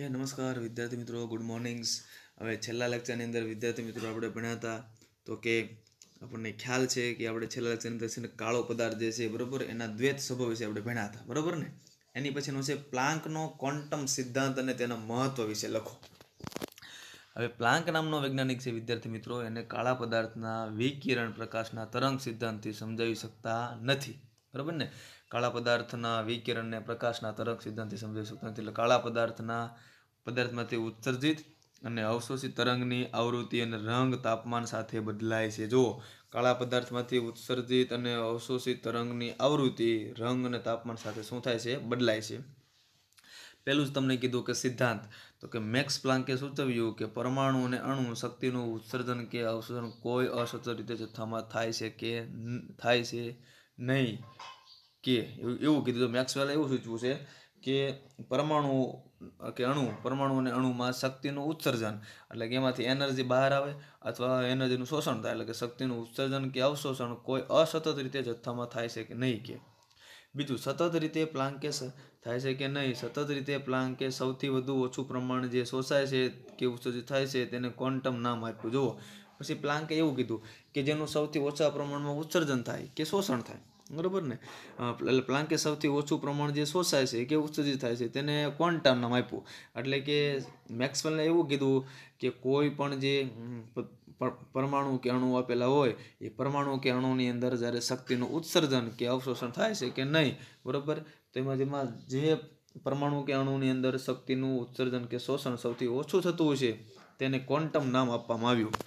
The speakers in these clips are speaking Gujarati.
એ નમસ્કાર વિદ્યાર્થી મિત્રો ગુડ મોર્નિંગ્સ હવે છેલ્લા લેક્ચરની અંદર વિદ્યાર્થી મિત્રો આપણે ભણ્યા હતા તો કે આપણને ખ્યાલ છે કે આપણે છેલ્લા લેક્ચરની અંદર છે ને કાળો પદાર્થ જે છે બરાબર એના દ્વૈત સ્વભાવ વિશે આપણે ભણ્યા હતા બરાબર ને એની પછીનો છે પ્લાન્કનો ક્વોન્ટમ સિદ્ધાંત અને તેના મહત્વ વિશે લખો હવે પ્લાંક નામનો વૈજ્ઞાનિક છે વિદ્યાર્થી મિત્રો એને કાળા પદાર્થના વિકિરણ પ્રકાશના તરંગ સિદ્ધાંતથી સમજાવી શકતા નથી બરાબર ને કાળા પદાર્થના વિકિરણને પ્રકાશના તરંગ સિદ્ધાંતથી સમજાવી શકતા નથી એટલે કાળા પદાર્થના પદાર્થમાંથી ઉત્સર્જિત અને અવશોષિત તરંગની આવૃત્તિ અને રંગ તાપમાન સાથે બદલાય છે જો કાળા પદાર્થમાંથી ઉત્સર્જિત અને અવશોષિત તરંગની આવૃત્તિ રંગ અને તાપમાન સાથે શું થાય છે બદલાય છે પહેલું જ તમને કીધું કે સિદ્ધાંત તો કે મેક્સ પ્લાન્કે સૂચવ્યું કે પરમાણુ અને અણુ શક્તિનું ઉત્સર્જન કે અવસર્જન કોઈ અસ્વતંત્ર રીતે જથ્થામાં થાય છે કે થાય છે નહીં કે એવું કીધું તો મેક્સવેલ એવું સૂચવું છે કે પરમાણુ કે અણુ પરમાણુ અને અણુમાં શક્તિનું ઉત્સર્જન એટલે કે એમાંથી એનર્જી બહાર આવે અથવા એનર્જીનું શોષણ થાય એટલે કે શક્તિનું ઉત્સર્જન કે અવશોષણ કોઈ અસતત રીતે જથ્થામાં થાય છે કે નહીં કે બીજું સતત રીતે પ્લાન્કે થાય છે કે નહીં સતત રીતે પ્લાન્કે સૌથી વધુ ઓછું પ્રમાણ જે શોષાય છે કે ઉત્સર્જિત થાય છે તેને ક્વોન્ટમ નામ આપ્યું જુઓ પછી પ્લાન્કે એવું કીધું કે જેનું સૌથી ઓછા પ્રમાણમાં ઉત્સર્જન થાય કે શોષણ થાય બરાબર ને એટલે પ્લાન્કે સૌથી ઓછું પ્રમાણ જે શોષાય છે કે ઉત્સર્જિત થાય છે તેને ક્વોન્ટમ નામ આપ્યું એટલે કે મેક્સવેલને એવું કીધું કે કોઈ પણ જે પરમાણુ કે અણુ આપેલા હોય એ પરમાણુ કે અણુની અંદર જ્યારે શક્તિનું ઉત્સર્જન કે અવશોષણ થાય છે કે નહીં બરાબર તેમાં જેમાં જે પરમાણુ કે અણુની અંદર શક્તિનું ઉત્સર્જન કે શોષણ સૌથી ઓછું થતું છે તેને ક્વોન્ટમ નામ આપવામાં આવ્યું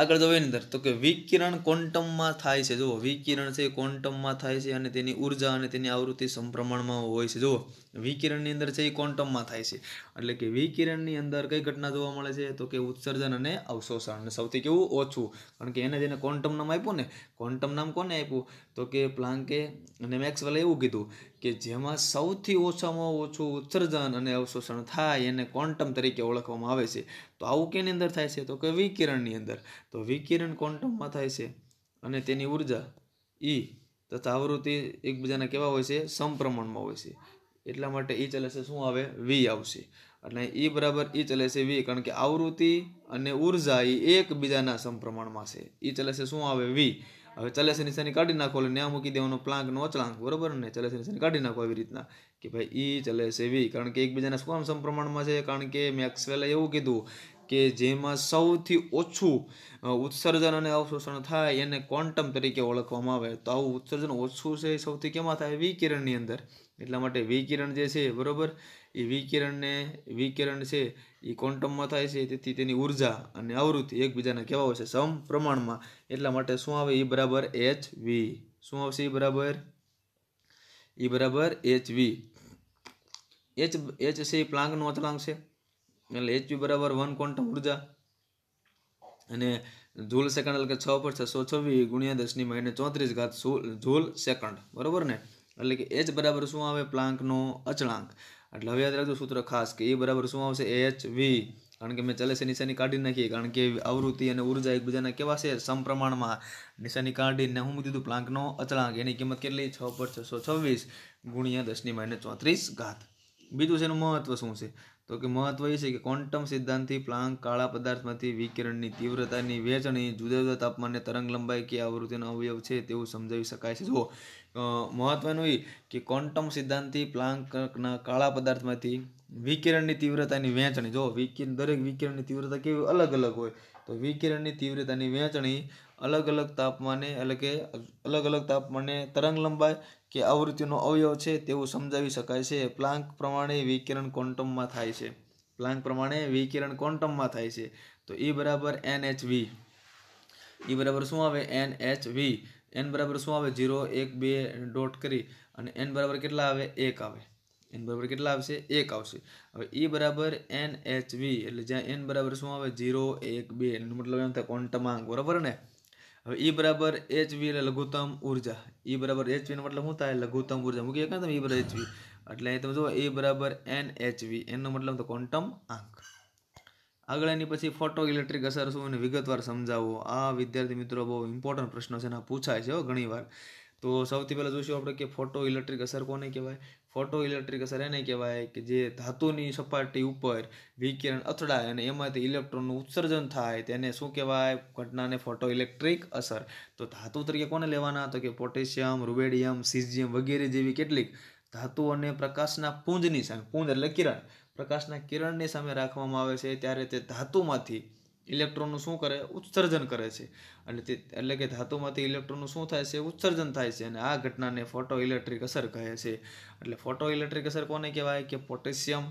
આગળ જવું અંદર તો કે વિકિરણ ક્વોન્ટમમાં થાય છે જુઓ વિકિરણ છે એ ક્વોન્ટમમાં થાય છે અને તેની ઉર્જા અને તેની આવૃત્તિ સમપ્રમાણમાં હોય છે જુઓ વિકિરણની અંદર છે એ ક્વોન્ટમમાં થાય છે એટલે કે વિકિરણની અંદર કઈ ઘટના જોવા મળે છે તો કે ઉત્સર્જન અને અવશોષણ અને સૌથી કેવું ઓછું કારણ કે એને જેને ક્વોન્ટમ નામ આપ્યું ને ક્વોન્ટમ નામ કોને આપ્યું તો કે પ્લાન્કે અને મેક્સવેલે એવું કીધું કે જેમાં સૌથી ઓછામાં ઓછું ઉત્સર્જન અને અવશોષણ થાય એને ક્વોન્ટમ તરીકે ઓળખવામાં આવે છે તો આવું કેની અંદર થાય છે તો કે વિકિરણની અંદર તો વિકિરણ ક્વોન્ટમમાં થાય છે અને તેની ઉર્જા ઈ e તથા આવૃત્તિ એકબીજાના કેવા હોય છે સમપ્રમાણમાં હોય છે એટલા માટે ઈ e ચાલે છે શું આવે વી આવશે અને ઈ e બરાબર ઈ ચલે છે વી કારણ કે આવૃત્તિ અને ઉર્જા એ એકબીજાના સમપ્રમાણમાં છે ઈ ચાલે છે શું આવે વી હવે ચલેસી નિશાની કાઢી નાખો એટલે ત્યાં મૂકી દેવાનો પ્લાંકનો અચળાંક બરોબર ને ચલેસી નિશાની કાઢી નાખો આવી રીતના કે ભાઈ ઈ ચલેસે વી કારણ કે એકબીજાના શું સમપ્રમાણમાં છે કારણ કે મેક્સવેલે એવું કીધું કે જેમાં સૌથી ઓછું ઉત્સર્જન અને અવશોષણ થાય એને ક્વોન્ટમ તરીકે ઓળખવામાં આવે તો આવું ઉત્સર્જન ઓછું છે સૌથી કેમાં થાય વિકિરણની અંદર એટલા માટે વિકિરણ જે છે બરોબર એ વિકિરણને વિકિરણ છે એ કોન્ટમમાં થાય છે તેથી તેની ઉર્જા અને આવૃત્તિ એકબીજાના કેવા હોય છે સમ પ્રમાણમાં એટલા માટે શું આવે એ બરાબર એચ વી શું આવશે એ બરાબર એ બરાબર એચ વી એચ એચ છે એ પ્લાંગનો અચળાંક છે એટલે એચ વી બરાબર વન ક્વોન્ટમ ઉર્જા અને જૂલ સેકન્ડ એટલે કે છ પર છસો છવ્વીસ ગુણ્યા દસની મહિને ચોત્રીસ ઘાત જૂલ સેકન્ડ બરાબર ને એટલે કે એચ બરાબર શું આવે પ્લાંકનો અચળાંક એટલે હવે યાદ રાખજો સૂત્ર ખાસ કે એ બરાબર શું આવશે એચ વી કારણ કે મેં છે નિશાની કાઢી નાખી કારણ કે આવૃત્તિ અને ઉર્જા એકબીજાના કેવા છે સમપ્રમાણમાં નિશાની કાઢીને હું મૂકી દીધું પ્લાંકનો અચળાંક એની કિંમત કેટલી છ પર છસો છવ્વીસ ગુણ્યા દસની માઇનસ ચોત્રીસ ઘાત બીજું છે એનું મહત્વ શું છે તો કે મહત્વ એ છે કે ક્વોન્ટમ સિદ્ધાંતથી પ્લાંક કાળા પદાર્થમાંથી વિકિરણની તીવ્રતાની વેચણી જુદા જુદા તાપમાનને તરંગ લંબાઈ કે આવૃત્તિનો અવયવ છે તેવું સમજાવી શકાય છે જુઓ મહત્ત્વનું એ કે ક્વોન્ટમ સિદ્ધાંતથી પ્લાન્કના કાળા પદાર્થમાંથી વિકિરણની તીવ્રતાની વહેંચણી જો વિકિરણ દરેક વિકિરણની તીવ્રતા કેવી અલગ અલગ હોય તો વિકિરણની તીવ્રતાની વહેંચણી અલગ અલગ તાપમાને એટલે કે અલગ અલગ તાપમાને તરંગ લંબાઈ કે આવૃત્તિનો અવયવ છે તેવું સમજાવી શકાય છે પ્લાન્ક પ્રમાણે વિકિરણ ક્વોન્ટમમાં થાય છે પ્લાન્ક પ્રમાણે વિકિરણ ક્વોન્ટમમાં થાય છે તો એ બરાબર એન એચ વી એ બરાબર શું આવે એન એચ વી એન બરાબર શું આવે ઝીરો એક બે ડોટ કરી અને એન બરાબર કેટલા આવે એક આવે એન બરાબર કેટલા આવશે એક આવશે હવે ઈ બરાબર એન એચ વી એટલે જ્યાં એન બરાબર શું આવે જીરો એક બે મતલબ એમ થાય ક્વોન્ટમ આંક બરાબર ને હવે ઈ બરાબર એચ વી એટલે લઘુત્તમ ઉર્જા ઈ બરાબર એચ વીનો મતલબ શું થાય લઘુત્તમ ઉર્જા મૂકી શકાય તમે ઈ બરાબર એચ વી એટલે અહીં તમે જુઓ એ બરાબર એન એચ વી એનો મતલબ તો કોન્ટમ આંક આગળ એની પછી ફોટો ઇલેક્ટ્રિક અસર શું અને વિગતવાર સમજાવો આ વિદ્યાર્થી મિત્રો બહુ ઇમ્પોર્ટન્ટ પ્રશ્નો છે એના પૂછાય છે ઘણીવાર તો સૌથી પહેલાં જોઈશું આપણે કે ફોટો ઇલેક્ટ્રિક અસર કોને કહેવાય ફોટો ઇલેક્ટ્રિક અસર એને કહેવાય કે જે ધાતુની સપાટી ઉપર વિકિરણ અથડાય અને એમાંથી ઇલેક્ટ્રોનનું ઉત્સર્જન થાય તેને શું કહેવાય ઘટનાને ફોટો ઇલેક્ટ્રિક અસર તો ધાતુ તરીકે કોને લેવાના તો કે પોટેશિયમ રૂબેડિયમ સિઝિયમ વગેરે જેવી કેટલીક ધાતુ અને પ્રકાશના પુંજની સામે પુંજ એટલે કિરણ પ્રકાશના કિરણની સામે રાખવામાં આવે છે ત્યારે તે ધાતુમાંથી ઇલેક્ટ્રોનનું શું કરે ઉત્સર્જન કરે છે અને તે એટલે કે ધાતુમાંથી ઇલેક્ટ્રોનનું શું થાય છે ઉત્સર્જન થાય છે અને આ ઘટનાને ફોટો ઇલેક્ટ્રિક અસર કહે છે એટલે ફોટો ઇલેક્ટ્રિક અસર કોને કહેવાય કે પોટેશિયમ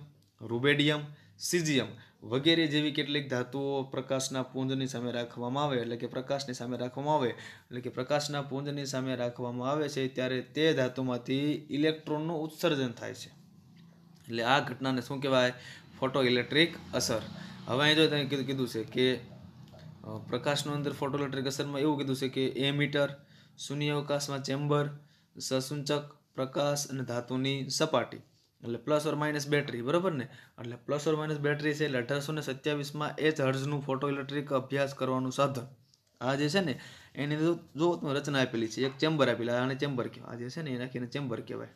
રૂબેડિયમ સીઝિયમ વગેરે જેવી કેટલીક ધાતુઓ પ્રકાશના પુંજની સામે રાખવામાં આવે એટલે કે પ્રકાશની સામે રાખવામાં આવે એટલે કે પ્રકાશના પુંજની સામે રાખવામાં આવે છે ત્યારે તે ધાતુમાંથી ઇલેક્ટ્રોનનું ઉત્સર્જન થાય છે એટલે આ ઘટનાને શું કહેવાય ફોટો ઇલેક્ટ્રિક અસર હવે અહીં જો તમે કીધું કીધું છે કે પ્રકાશનો અંદર ફોટો ઇલેક્ટ્રિક અસરમાં એવું કીધું છે કે એ મીટર શૂન્યાવકાશમાં ચેમ્બર સસૂંચક પ્રકાશ અને ધાતુની સપાટી એટલે પ્લસ ઓર માઇનસ બેટરી બરાબર ને એટલે પ્લસ ઓર માઇનસ બેટરી છે એટલે અઢારસો ને સત્યાવીસમાં એ જ હર્ઝનું ફોટો ઇલેક્ટ્રિક અભ્યાસ કરવાનું સાધન આ જે છે ને એની જો તમે રચના આપેલી છે એક ચેમ્બર આપેલા આને ચેમ્બર કહેવાય આ જે છે ને એ નાખીને ચેમ્બર કહેવાય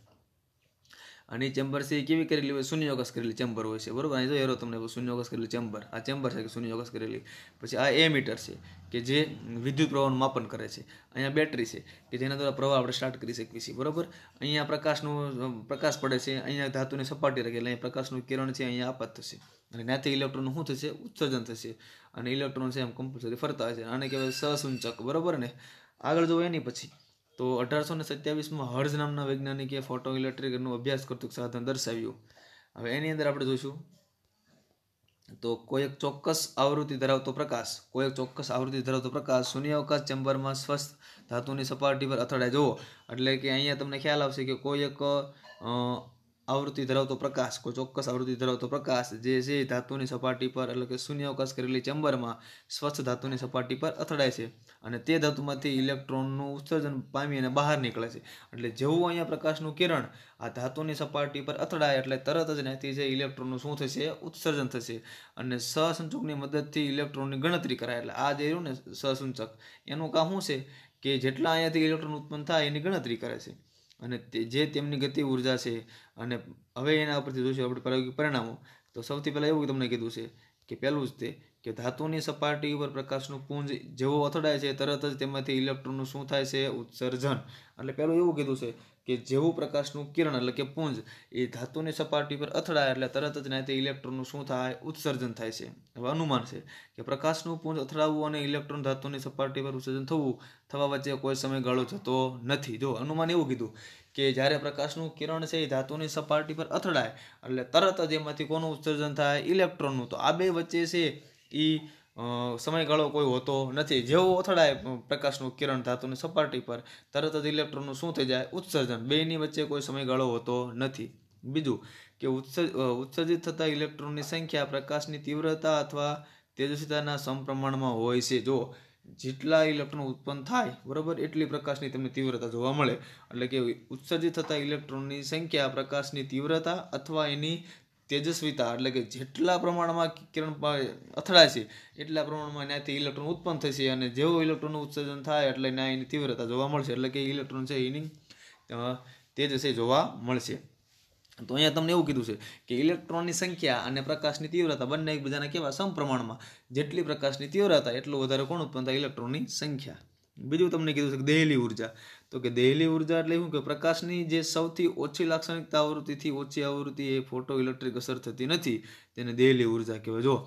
અને એ ચેમ્બર છે એ કેવી કરેલી હોય શૂન્ય અગસ કરેલી ચેમ્બર હોય છે બરાબર અહીં જોયો તમને શૂન્ય અગસ કરેલી ચેમ્બર આ ચેમ્બર છે કે શૂન્ય અગસ કરેલી પછી આ એ મીટર છે કે જે વિદ્યુત પ્રવાહનું માપન કરે છે અહીંયા બેટરી છે કે જેના દ્વારા પ્રવાહ આપણે સ્ટાર્ટ કરી શકીએ છીએ બરાબર અહીંયા પ્રકાશનું પ્રકાશ પડે છે અહીંયા ધાતુની સપાટી રાખે એટલે અહીંયા પ્રકાશનું કિરણ છે અહીંયા આપત થશે અને ત્યાંથી ઇલેક્ટ્રોન શું થશે ઉત્સર્જન થશે અને ઇલેક્ટ્રોન છે એમ કમ્પલસરી ફરતા હશે આને કહેવાય સહસૂંચક બરાબર ને આગળ જોવો એની પછી તો અઢારસો ને સત્યાવીસમાં હર્ઝ નામના વૈજ્ઞાનિકે ફોટો ઇલેક્ટ્રિકનો અભ્યાસ કરતું સાધન દર્શાવ્યું હવે એની અંદર આપણે જોઈશું તો કોઈ એક ચોક્કસ આવૃત્તિ ધરાવતો પ્રકાશ કોઈ એક ચોક્કસ આવૃત્તિ ધરાવતો પ્રકાશ શૂન્યાવકાશ ચેમ્બરમાં સ્વસ્થ ધાતુની સપાટી પર અથડાય જુઓ એટલે કે અહીંયા તમને ખ્યાલ આવશે કે કોઈ એક આવૃત્તિ ધરાવતો પ્રકાશ કોઈ ચોક્કસ આવૃત્તિ ધરાવતો પ્રકાશ જે છે ધાતુની સપાટી પર એટલે કે શૂન્યાવકાશ કરેલી ચેમ્બરમાં સ્વચ્છ ધાતુની સપાટી પર અથડાય છે અને તે ધાતુમાંથી ઇલેક્ટ્રોનનું ઉત્સર્જન પામી અને બહાર નીકળે છે એટલે જેવું અહીંયા પ્રકાશનું કિરણ આ ધાતુની સપાટી પર અથડાય એટલે તરત જ નથી જે ઇલેક્ટ્રોનનું શું થશે ઉત્સર્જન થશે અને સહસંચકની મદદથી ઇલેક્ટ્રોનની ગણતરી કરાય એટલે આ જે રહ્યું ને સહસંચક એનું કામ શું છે કે જેટલા અહીંયાથી ઇલેક્ટ્રોન ઉત્પન્ન થાય એની ગણતરી કરે છે અને જે તેમની ગતિ ઉર્જા છે અને હવે એના ઉપરથી જોઈશું આપણે પ્રાયોગિક પરિણામો તો સૌથી પહેલાં એવું તમને કીધું છે કે પહેલું જ તે કે ધાતુની સપાટી ઉપર પ્રકાશનું પુંજ જેવો અથડાય છે તરત જ તેમાંથી ઇલેક્ટ્રોનનું શું થાય છે ઉત્સર્જન એટલે પહેલું એવું કીધું છે કે જેવું પ્રકાશનું કિરણ એટલે કે પુંજ એ ધાતુની સપાટી પર અથડાય એટલે તરત જ નહીં તે ઇલેક્ટ્રોનનું શું થાય ઉત્સર્જન થાય છે હવે અનુમાન છે કે પ્રકાશનું પુંજ અથડાવવું અને ઇલેક્ટ્રોન ધાતુની સપાટી પર ઉત્સર્જન થવું થવા વચ્ચે કોઈ સમયગાળો જતો નથી જો અનુમાન એવું કીધું કે જ્યારે પ્રકાશનું કિરણ છે એ ધાતુની સપાટી પર અથડાય એટલે તરત જ એમાંથી કોનું ઉત્સર્જન થાય ઇલેક્ટ્રોનનું તો આ બે વચ્ચે છે એ સમયગાળો કોઈ હોતો નથી જેવો અથડાય પ્રકાશનું કિરણ ધાતુની સપાટી પર તરત જ ઇલેક્ટ્રોનનું શું થઈ જાય ઉત્સર્જન બેની વચ્ચે કોઈ સમયગાળો હોતો નથી બીજું કે ઉત્સર્જ ઉત્સર્જિત થતા ઇલેક્ટ્રોનની સંખ્યા પ્રકાશની તીવ્રતા અથવા તેજસ્વિતાના સમપ્રમાણમાં હોય છે જો જેટલા ઇલેક્ટ્રોન ઉત્પન્ન થાય બરાબર એટલી પ્રકાશની તમને તીવ્રતા જોવા મળે એટલે કે ઉત્સર્જિત થતા ઇલેક્ટ્રોનની સંખ્યા પ્રકાશની તીવ્રતા અથવા એની તેજસ્વીતા એટલે કે જેટલા પ્રમાણમાં કિરણ અથડાય છે એટલા પ્રમાણમાં ત્યાંથી ઇલેક્ટ્રોન ઉત્પન્ન થશે અને જેવો ઇલેક્ટ્રોનનું ઉત્સર્જન થાય એટલે ત્યાં એની તીવ્રતા જોવા મળશે એટલે કે ઇલેક્ટ્રોન છે એની તેજસ એ જોવા મળશે તો અહીંયા તમને એવું કીધું છે કે ઇલેક્ટ્રોનની સંખ્યા અને પ્રકાશની તીવ્રતા બંને એકબીજાના કેવા સમપ્રમાણમાં જેટલી પ્રકાશની તીવ્રતા એટલું વધારે કોણ ઉત્પન્ન થાય ઇલેક્ટ્રોનની સંખ્યા બીજું તમને કીધું છે કે દહેલી ઉર્જા તો કે દહેલી ઉર્જા એટલે શું કે પ્રકાશની જે સૌથી ઓછી લાક્ષણિકતા આવૃત્તિથી ઓછી આવૃત્તિ એ ફોટો ઇલેક્ટ્રિક અસર થતી નથી તેને દહેલી ઉર્જા કહેવાય જો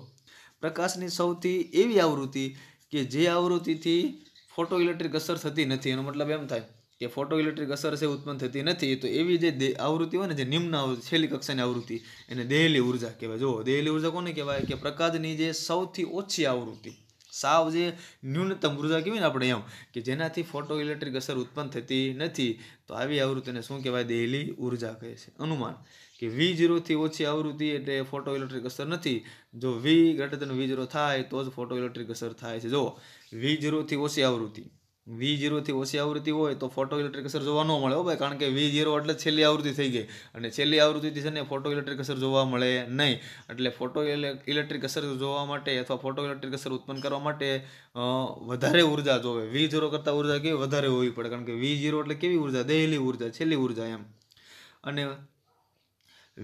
પ્રકાશની સૌથી એવી આવૃત્તિ કે જે આવૃત્તિથી ફોટો ઇલેક્ટ્રિક અસર થતી નથી એનો મતલબ એમ થાય કે ફોટો ઇલેક્ટ્રિક અસર છે ઉત્પન્ન થતી નથી તો એવી જે આવૃત્તિ હોય ને જે નિમ્ન આવૃત્તિ છેલ્લી કક્ષાની આવૃત્તિ એને દહેલી ઉર્જા કહેવાય જો દેહલી ઉર્જા કોને કહેવાય કે પ્રકાશની જે સૌથી ઓછી આવૃત્તિ સાવ જે ન્યૂનતમ ઉર્જા કહેવાય ને આપણે એમ કે જેનાથી ફોટો ઇલેક્ટ્રિક અસર ઉત્પન્ન થતી નથી તો આવી આવૃત્તિને શું કહેવાય દેહલી ઉર્જા કહે છે અનુમાન કે વી જીરોથી ઓછી આવૃત્તિ એટલે ફોટો ઇલેક્ટ્રિક અસર નથી જો વી ગ્રેટર દેન વી જીરો થાય તો જ ફોટો ઇલેક્ટ્રિક અસર થાય છે જો વી જીરોથી ઓછી આવૃત્તિ વી જીરોથી ઓછી આવૃત્તિ હોય તો ફોટો ઇલેક્ટ્રિક અસર જોવા ન મળે ભાઈ કારણ કે વી જીરો એટલે છેલ્લી આવૃત્તિ થઈ ગઈ અને છેલ્લી આવૃત્તિથી છે ને ફોટો ઇલેક્ટ્રિક અસર જોવા મળે નહીં એટલે ફોટો ઇલેક્ટ્રિક અસર જોવા માટે અથવા ફોટો ઇલેક્ટ્રિક અસર ઉત્પન્ન કરવા માટે વધારે ઉર્જા જોવે વી જીરો કરતાં ઉર્જા કેવી વધારે હોવી પડે કારણ કે વી જીરો એટલે કેવી ઉર્જા દહેલી ઉર્જા છેલ્લી ઉર્જા એમ અને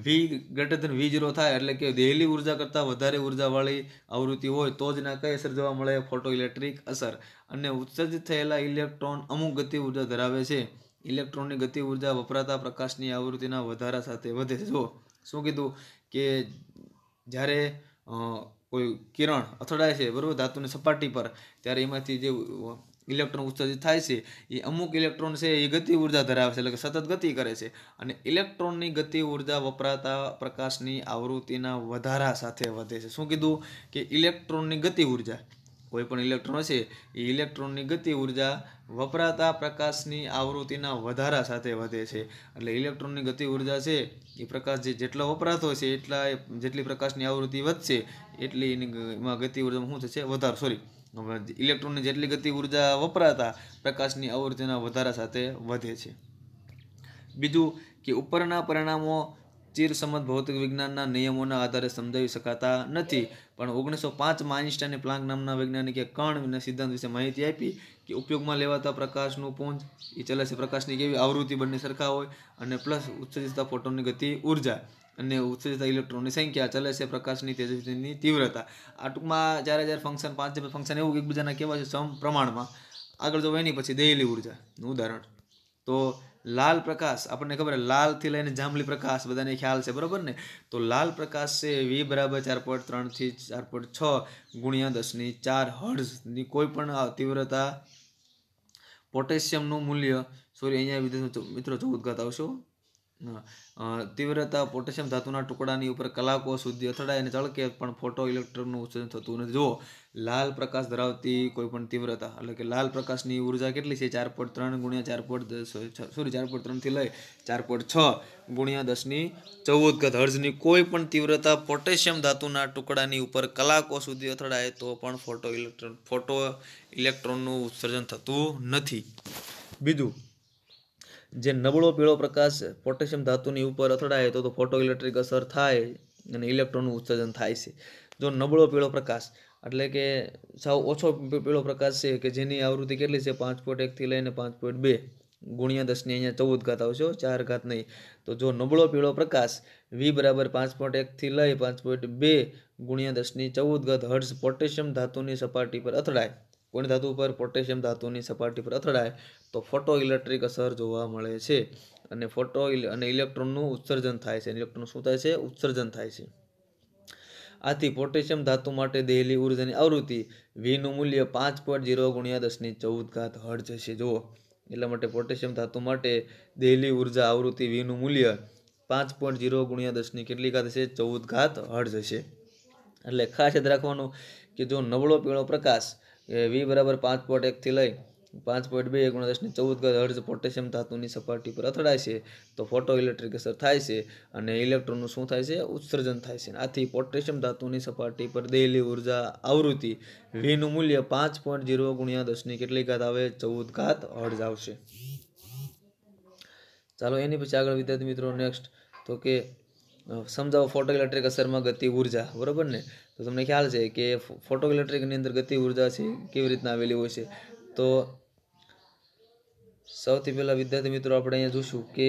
V greater than V zero થાય એટલે કે દહેલી ઉર્જા કરતાં વધારે ઉર્જાવાળી આવૃત્તિ હોય તો જ ના કઈ અસર જોવા મળે ફોટો ઇલેક્ટ્રિક અસર અને ઉત્સર્જિત થયેલા ઇલેક્ટ્રોન અમુક ગતિ ઉર્જા ધરાવે છે ઇલેક્ટ્રોનની ગતિ ઉર્જા વપરાતા પ્રકાશની આવૃત્તિના વધારા સાથે વધે છે જો શું કીધું કે જ્યારે કોઈ કિરણ અથડાય છે બરાબર ધાતુની સપાટી પર ત્યારે એમાંથી જે ઇલેક્ટ્રોન ઉત્સર્જિત થાય છે એ અમુક ઇલેક્ટ્રોન છે એ ગતિ ઉર્જા ધરાવે છે એટલે કે સતત ગતિ કરે છે અને ઇલેક્ટ્રોનની ગતિ ઉર્જા વપરાતા પ્રકાશની આવૃત્તિના વધારા સાથે વધે છે શું કીધું કે ઇલેક્ટ્રોનની ગતિ ઉર્જા કોઈ પણ ઇલેક્ટ્રોન છે એ ઇલેક્ટ્રોનની ગતિ ઉર્જા વપરાતા પ્રકાશની આવૃત્તિના વધારા સાથે વધે છે એટલે ઇલેક્ટ્રોનની ગતિ ઉર્જા છે એ પ્રકાશ જે જેટલો વપરાતો છે એટલા જેટલી પ્રકાશની આવૃત્તિ વધશે એટલી એની ગતિ ઉર્જામાં શું થશે વધારો સોરી ઇલેક્ટ્રોનની જેટલી ગતિ ઉર્જા વપરાતા પ્રકાશની આવૃત્તિના વધારા સાથે વધે છે બીજું કે ઉપરના પરિણામો ચિરસંમત ભૌતિક વિજ્ઞાનના નિયમોના આધારે સમજાવી શકાતા નથી પણ ઓગણીસો પાંચમાં આઇન્સ્ટાઈને પ્લાંક નામના વૈજ્ઞાનિકે કણના સિદ્ધાંત વિશે માહિતી આપી કે ઉપયોગમાં લેવાતા પ્રકાશનું પૂંજ એ ચલાસી પ્રકાશની કેવી આવૃત્તિ બંને સરખા હોય અને પ્લસ ઉત્તેજતા ફોટોની ગતિ ઉર્જા અને ઉત્સર્જતા ઇલેક્ટ્રોનની સંખ્યા ચલે છે પ્રકાશની તેજસ્વીની તીવ્રતા આ ટૂંકમાં જ્યારે જ્યારે ફંક્શન પાંચ ફંક્શન એવું એકબીજાના કહેવા છે સમ પ્રમાણમાં આગળ જો એની પછી દહેલી ઉર્જાનું ઉદાહરણ તો લાલ પ્રકાશ આપણને ખબર લાલથી લઈને જાંબલી પ્રકાશ બધાને ખ્યાલ છે બરાબર ને તો લાલ પ્રકાશ છે વી બરાબર ચાર પોઈન્ટ ત્રણથી ચાર પોઈન્ટ છ ગુણ્યા દસની ચાર હર્ઝની કોઈ પણ તીવ્રતા પોટેશિયમનું મૂલ્ય સોરી અહીંયા મિત્રો ચૌદ ઘાત આવશો તીવ્રતા પોટેશિયમ ધાતુના ટુકડાની ઉપર કલાકો સુધી અથડાય અને ચળકે પણ ફોટો ઇલેક્ટ્રોનનું ઉત્સર્જન થતું નથી જુઓ લાલ પ્રકાશ ધરાવતી કોઈ પણ તીવ્રતા એટલે કે લાલ પ્રકાશની ઉર્જા કેટલી છે ચાર પોઈન્ટ ત્રણ ગુણ્યા ચાર પોઈન્ટ સોરી ચાર પોઈન્ટ ત્રણથી લઈ ચાર પોઈન્ટ છ ગુણ્યા દસની ચૌદ ગત હર્જની કોઈ પણ તીવ્રતા પોટેશિયમ ધાતુના ટુકડાની ઉપર કલાકો સુધી અથડાય તો પણ ફોટો ઇલેક્ટ્રોન ફોટો ઇલેક્ટ્રોનનું ઉત્સર્જન થતું નથી બીજું જે નબળો પીળો પ્રકાશ પોટેશિયમ ધાતુની ઉપર અથડાય તો તો ફોટો ઇલેક્ટ્રિક અસર થાય અને ઇલેક્ટ્રોનનું ઉત્સર્જન થાય છે જો નબળો પીળો પ્રકાશ એટલે કે સાવ ઓછો પીળો પ્રકાશ છે કે જેની આવૃત્તિ કેટલી છે પાંચ પોઈન્ટ એકથી લઈને પાંચ પોઈન્ટ બે ગુણ્યા દસની અહીંયા ચૌદ ઘાત આવશે ચાર ઘાત નહીં તો જો નબળો પીળો પ્રકાશ વી બરાબર પાંચ પોઈન્ટ એકથી લઈ પાંચ પોઈન્ટ બે ગુણ્યા દસની ચૌદ ઘાત હર્ષ પોટેશિયમ ધાતુની સપાટી પર અથડાય કોણ ધાતુ ઉપર પોટેશિયમ ધાતુની સપાટી પર અથડાય તો ફોટો ઇલેક્ટ્રિક અસર જોવા મળે છે અને ફોટો અને ઇલેક્ટ્રોનનું ઉત્સર્જન થાય છે ઇલેક્ટ્રોન શું થાય છે ઉત્સર્જન થાય છે આથી પોટેશિયમ ધાતુ માટે દેલી ઉર્જાની આવૃત્તિ વીનું મૂલ્ય પાંચ પોઈન્ટ જીરો ગુણ્યા દસની ચૌદ ઘાત હર્જ છે જુઓ એટલા માટે પોટેશિયમ ધાતુ માટે દેલી ઉર્જા આવૃત્તિ વીનું મૂલ્ય પાંચ પોઈન્ટ જીરો ગુણ્યા દસની કેટલી ઘાત છે ચૌદ ઘાત હર્જ છે એટલે ખાસ યાદ રાખવાનું કે જો નબળો પીળો પ્રકાશ એ વી બરાબર પાંચ પોઈન્ટ એકથી લઈ પાંચ પોઈન્ટ બે ગુણ્યા દસની ચૌદ ઘાત હર્જ પોટેશિયમ ધાતુની સપાટી પર અથડાય છે તો ફોટો ઇલેક્ટ્રિક અસર થાય છે અને ઇલેક્ટ્રોનનું શું થાય છે ઉત્સર્જન થાય છે આથી પોટેશિયમ ધાતુની સપાટી પર દૈલી ઉર્જા આવૃત્તિ વીનું મૂલ્ય પાંચ પોઈન્ટ ઝીરો ગુણ્યા દસની કેટલી ઘાત આવે ચૌદ ઘાત હર્જ આવશે ચાલો એની પછી આગળ વિદ્યાર્થી મિત્રો નેક્સ્ટ તો કે સમજાવો ફોટો ઇલેક્ટ્રિક અસરમાં ગતિ ઉર્જા બરાબર ને તો તમને ખ્યાલ છે કે ફોટો ઇલેક્ટ્રિકની અંદર ગતિ ઉર્જા છે કેવી રીતના આવેલી હોય છે તો સૌથી પહેલાં વિદ્યાર્થી મિત્રો આપણે અહીંયા જોશું કે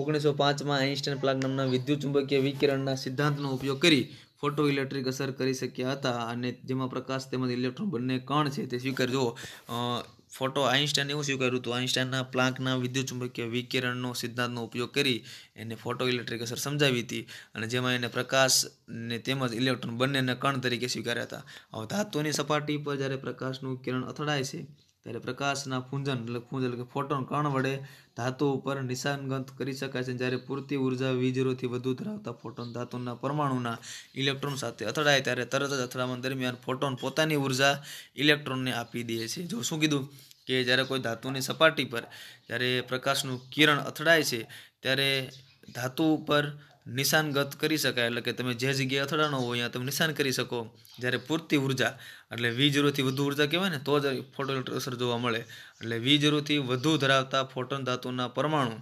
ઓગણીસો પાંચમાં આઇન્સ્ટાઈન પ્લાગ નામના વિદ્યુત ચુંબકીય વિકિરણના સિદ્ધાંતનો ઉપયોગ કરી ફોટો ઇલેક્ટ્રિક અસર કરી શક્યા હતા અને જેમાં પ્રકાશ તેમજ ઇલેક્ટ્રોન બંને કણ છે તે સ્વીકારજો ફોટો આઇન્સ્ટાઈને એવું શું કર્યું હતું આઇન્સ્ટાઈનના પ્લાન્કના વિદ્યુત વિકિરણનો સિદ્ધાંતનો ઉપયોગ કરી એને ફોટો ઇલેક્ટ્રિક અસર સમજાવી હતી અને જેમાં એને પ્રકાશ ને તેમજ ઇલેક્ટ્રોન બંનેને કણ તરીકે સ્વીકાર્યા હતા હવે ધાતુની સપાટી પર જ્યારે પ્રકાશનું કિરણ અથડાય છે ત્યારે પ્રકાશના પૂંજન એટલે પૂંજ એટલે કે ફોટોન કણ વડે ધાતુ ઉપર નિશાનગંત કરી શકાય છે જ્યારે પૂરતી ઉર્જા વીજરોથી વધુ ધરાવતા ફોટોન ધાતુના પરમાણુના ઇલેક્ટ્રોન સાથે અથડાય ત્યારે તરત જ અથડામણ દરમિયાન ફોટોન પોતાની ઉર્જા ઇલેક્ટ્રોનને આપી દે છે જો શું કીધું કે જ્યારે કોઈ ધાતુની સપાટી પર જ્યારે પ્રકાશનું કિરણ અથડાય છે ત્યારે ધાતુ ઉપર નિશાનગત કરી શકાય એટલે કે તમે જે જગ્યાએ અથડાનો હોય ત્યાં તમે નિશાન કરી શકો જ્યારે પૂરતી ઊર્જા એટલે વી જરૂરથી વધુ ઊર્જા કહેવાય ને તો જ ફોટો અસર જોવા મળે એટલે વી જરૂરથી વધુ ધરાવતા ફોટોન ધાતુના પરમાણુ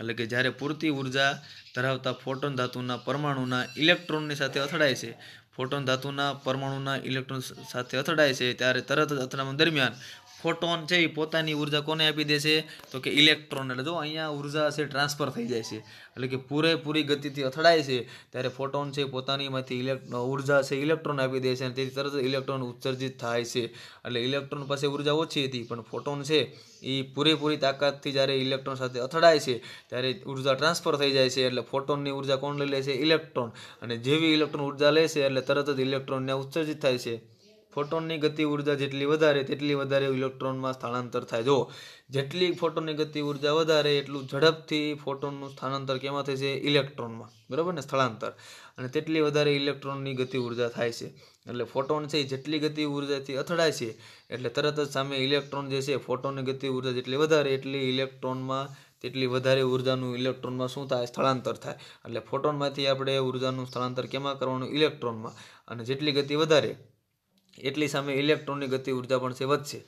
એટલે કે જ્યારે પૂરતી ઊર્જા ધરાવતા ફોટોન ધાતુના પરમાણુના ઇલેક્ટ્રોનની સાથે અથડાય છે ફોટોન ધાતુના પરમાણુના ઇલેક્ટ્રોન સાથે અથડાય છે ત્યારે તરત જ અથડામણ દરમિયાન ફોટોન છે એ પોતાની ઉર્જા કોને આપી દેશે તો કે ઇલેક્ટ્રોન એટલે જો અહીંયા ઉર્જા છે ટ્રાન્સફર થઈ જાય છે એટલે કે પૂરેપૂરી ગતિથી અથડાય છે ત્યારે ફોટોન છે પોતાનીમાંથી ઇલેક્ટ ઉર્જા છે ઇલેક્ટ્રોન આપી દે છે અને તેથી તરત ઇલેક્ટ્રોન ઉત્સર્જિત થાય છે એટલે ઇલેક્ટ્રોન પાસે ઉર્જા ઓછી હતી પણ ફોટોન છે એ પૂરેપૂરી તાકાતથી જ્યારે ઇલેક્ટ્રોન સાથે અથડાય છે ત્યારે ઉર્જા ટ્રાન્સફર થઈ જાય છે એટલે ફોટોનની ઉર્જા કોણ લઈ લે છે ઇલેક્ટ્રોન અને જેવી ઇલેક્ટ્રોન ઉર્જા લે છે એટલે તરત જ ઇલેક્ટ્રોનને ઉત્સર્જિત થાય છે ફોટોનની ગતિ ઉર્જા જેટલી વધારે તેટલી વધારે ઇલેક્ટ્રોનમાં સ્થળાંતર થાય જો જેટલી ફોટોનની ગતિ ઉર્જા વધારે એટલું ઝડપથી ફોટોનનું સ્થળાંતર કેમાં થાય છે ઇલેક્ટ્રોનમાં બરાબર ને સ્થળાંતર અને તેટલી વધારે ઇલેક્ટ્રોનની ગતિ ઉર્જા થાય છે એટલે ફોટોન છે જેટલી ગતિ ઉર્જાથી અથડાય છે એટલે તરત જ સામે ઇલેક્ટ્રોન જે છે ફોટોનની ગતિ ઉર્જા જેટલી વધારે એટલી ઇલેક્ટ્રોનમાં તેટલી વધારે ઉર્જાનું ઇલેક્ટ્રોનમાં શું થાય સ્થળાંતર થાય એટલે ફોટોનમાંથી આપણે ઉર્જાનું સ્થળાંતર કેમાં કરવાનું ઇલેક્ટ્રોનમાં અને જેટલી ગતિ વધારે એટલી સામે ઇલેક્ટ્રોનની ગતિ ઉર્જા પણ છે વધશે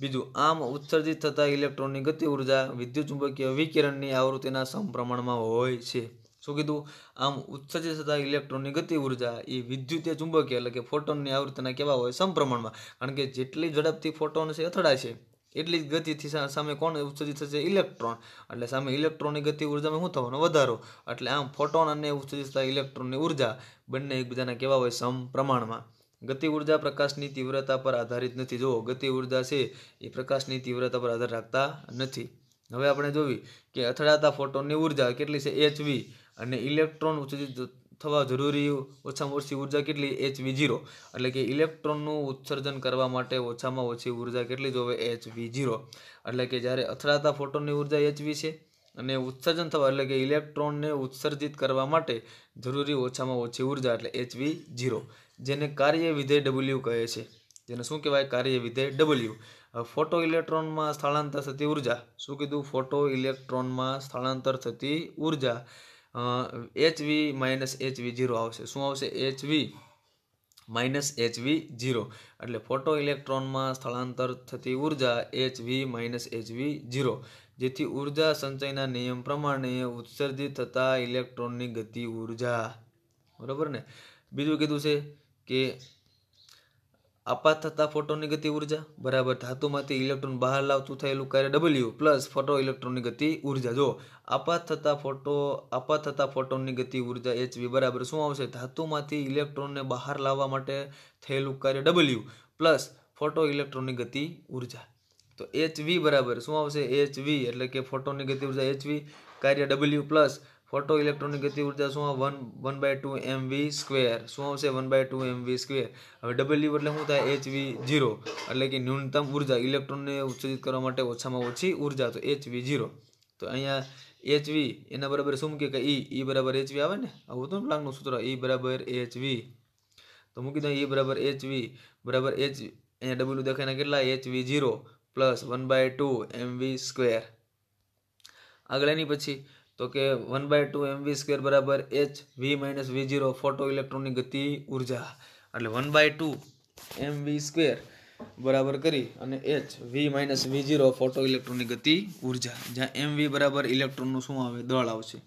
બીજું આમ ઉત્સર્જિત થતા ઇલેક્ટ્રોનની ગતિ ઉર્જા વિદ્યુત ચુંબકીય વિકિરણની આવૃત્તિના સમપ્રમાણમાં હોય છે શું કીધું આમ ઉત્સર્જિત થતા ઇલેક્ટ્રોનની ગતિ ઉર્જા એ વિદ્યુતીય ચુંબકીય એટલે કે ફોટોનની આવૃત્તિના કેવા હોય સમપ્રમાણમાં કારણ કે જેટલી ઝડપથી ફોટોન છે અથડાય છે એટલી જ ગતિથી સામે કોણ ઉત્સર્જિત થશે ઇલેક્ટ્રોન એટલે સામે ઇલેક્ટ્રોનની ગતિ ઉર્જામાં શું થવાનો વધારો એટલે આમ ફોટોન અને ઉત્સર્જિત થતા ઇલેક્ટ્રોનની ઉર્જા બંને એકબીજાના કેવા હોય સમ પ્રમાણમાં ગતિ ઉર્જા પ્રકાશની તીવ્રતા પર આધારિત નથી જો ગતિ ઉર્જા છે એ પ્રકાશની તીવ્રતા પર આધાર રાખતા નથી હવે આપણે જોવી કે અથડાતા ફોટોનની ઉર્જા કેટલી છે એચ અને ઇલેક્ટ્રોન થવા જરૂરી ઓછામાં ઓછી ઉર્જા કેટલી એચ જીરો એટલે કે ઇલેક્ટ્રોનનું ઉત્સર્જન કરવા માટે ઓછામાં ઓછી ઉર્જા કેટલી જોવે એચ ઝીરો એટલે કે જ્યારે અથડાતા ફોટોનની ઉર્જા એચ છે અને ઉત્સર્જન થવા એટલે કે ઇલેક્ટ્રોનને ઉત્સર્જિત કરવા માટે જરૂરી ઓછામાં ઓછી ઉર્જા એટલે એચ ઝીરો જેને કાર્ય વિધેય ડબલ્યુ કહે છે જેને શું કહેવાય કાર્ય વિધેય ડબલ્યુ ફોટો ઇલેક્ટ્રોનમાં સ્થળાંતર થતી ઉર્જા શું કીધું ફોટો ઇલેક્ટ્રોનમાં સ્થળાંતર થતી ઉર્જા H V minus H V zero આવશે શું આવશે H V minus H V zero એટલે ફોટો ઇલેક્ટ્રોનમાં સ્થળાંતર થતી ઉર્જા H V minus H V zero જેથી ઉર્જા સંચયના નિયમ પ્રમાણે ઉત્સર્જિત થતા ઇલેક્ટ્રોનની ગતિ ઉર્જા બરાબર ને બીજું કીધું છે કે આપાત થતા ફોટોની ગતિ ઉર્જા બરાબર ધાતુમાંથી ઇલેક્ટ્રોન બહાર લાવતું થયેલું કાર્ય ડબલ્યુ પ્લસ ફોટો ઇલેક્ટ્રોનની ગતિ ઉર્જા જો આપાત થતા ફોટો આપાત થતા ફોટોનની ગતિ ઉર્જા એચ બરાબર શું આવશે ધાતુમાંથી ઇલેક્ટ્રોનને બહાર લાવવા માટે થયેલું કાર્ય ડબલ્યુ પ્લસ ફોટો ઇલેક્ટ્રોનની ગતિ ઉર્જા તો એચ બરાબર શું આવશે એચ વી એટલે કે ફોટોની ગતિ ઉર્જા એચ કાર્ય ડબલ્યુ પ્લસ ફોટો ઇલેક્ટ્રોનિક ગતિ ઉર્જા શું one one by two M V square શું આવશે one by two M V square હવે ડબલ્યુ એટલે શું થાય એચ વી જીરો એટલે કે ન્યૂનતમ ઉર્જા ઇલેક્ટ્રોનને ઉત્તેજિત કરવા માટે ઓછામાં ઓછી ઉર્જા તો એચ વી જીરો તો અહીંયા એચ વી એના બરાબર શું મૂકીએ કે ઈ e. ઈ e બરાબર એચ વી આવે ને આવું હતું ને પ્લાંકનું સૂત્ર ઈ e બરાબર એચ વી તો મૂકી દો ઈ બરાબર એચ વી બરાબર એચ અહીંયા ડબલ્યુ દેખાયના કેટલા H V zero plus one by two M V square આગળ એની પછી તો કે one by two M V square બરાબર H V minus V zero photo ઇલેક્ટ્રોનની ગતિ ઉર્જા એટલે one by two M V square બરાબર કરી અને H V minus V zero photo ઇલેક્ટ્રોનની ગતિ ઉર્જા જ્યાં એમ વી બરાબર ઇલેક્ટ્રોનનું શું આવે દળ આવશે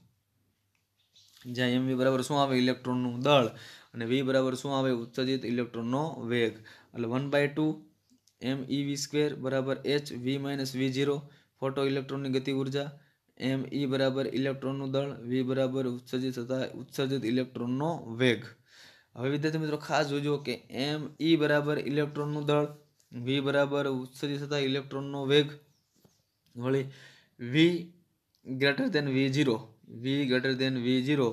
જ્યાં એમ વી બરાબર શું આવે ઇલેક્ટ્રોનનું દળ અને વી બરાબર શું આવે ઉત્તેજિત ઇલેક્ટ્રોનનો વેગ એટલે one by two M E V square બરાબર H V minus V zero photo ઇલેક્ટ્રોનની ગતિ ઉર્જા એમ ઈ બરાબર ઇલેક્ટ્રોનનું દળ વી બરાબર ઉત્સર્જિત થતા ઉત્સર્જિત ઇલેક્ટ્રોનનો વેગ હવે વિદ્યાર્થી મિત્રો ખાસ જોજો કે એમ ઈ બરાબર ઇલેક્ટ્રોનનું દળ વી બરાબર ઉત્સર્જિત થતા ઇલેક્ટ્રોનનો વેગ વળી V greater than V zero V greater than V zero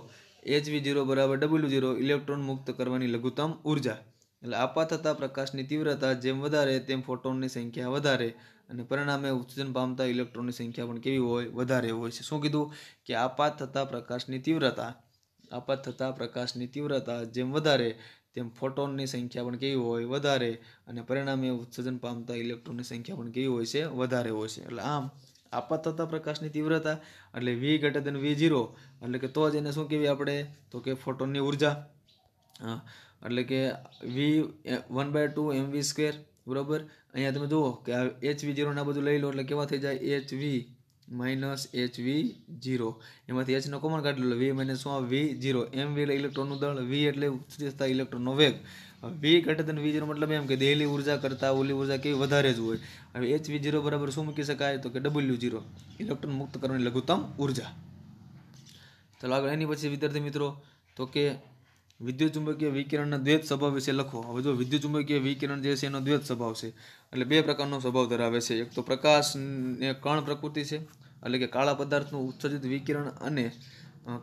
H V zero બરાબર ડબલ્યુ ઝીરો ઇલેક્ટ્રોન મુક્ત કરવાની લઘુત્તમ ઉર્જા એટલે આપવા થતા પ્રકાશની તીવ્રતા જેમ વધારે તેમ ફોટોનની સંખ્યા વધારે અને પરિણામે ઉત્સર્જન પામતા ઇલેક્ટ્રોનની સંખ્યા પણ કેવી હોય વધારે હોય છે શું કીધું કે આપાત થતા પ્રકાશની તીવ્રતા આપાત થતા પ્રકાશની તીવ્રતા જેમ વધારે તેમ ફોટોનની સંખ્યા પણ કેવી હોય વધારે અને પરિણામે ઉત્સર્જન પામતા ઇલેક્ટ્રોનની સંખ્યા પણ કેવી હોય છે વધારે હોય છે એટલે આમ આપાત થતા પ્રકાશની તીવ્રતા એટલે વી ઘટે દેન વી ઝીરો એટલે કે તો જ એને શું કહેવી આપણે તો કે ફોટોનની ઉર્જા હા એટલે કે V one by two M V square બરાબર અહીંયા તમે જુઓ કે આ એચ વી જીરોના બધું લઈ લો એટલે કેવા થઈ જાય H V minus H V zero એમાંથી એચનો કોમન કાઢી લો વી માઇનસ શું વી જીરો એમ વી એટલે ઇલેક્ટ્રોનનું દળ વી એટલે થતા ઇલેક્ટ્રોનનો વેગ વી ઘટે તેનું વી જીરો મતલબ એમ કે દહેલી ઉર્જા કરતાં ઓલી ઉર્જા કેવી વધારે જ હોય હવે એચ વી જીરો બરાબર શું મૂકી શકાય તો કે ડબલ્યુ જીરો ઇલેક્ટ્રોન મુક્ત કરવાની લઘુત્તમ ઉર્જા ચાલો આગળ એની પછી વિદ્યાર્થી મિત્રો તો કે વિદ્યુત ચુંબકીય વિકિરણના દ્વૈત સ્વભાવ વિશે લખો હવે જો વિદ્યુત ચુંબકીય વિકિરણ જે છે એનો દ્વૈત સ્વભાવ છે એટલે બે પ્રકારનો સ્વભાવ ધરાવે છે એક તો પ્રકાશ કણ પ્રકૃતિ છે એટલે કે કાળા પદાર્થનું ઉત્સર્જિત વિકિરણ અને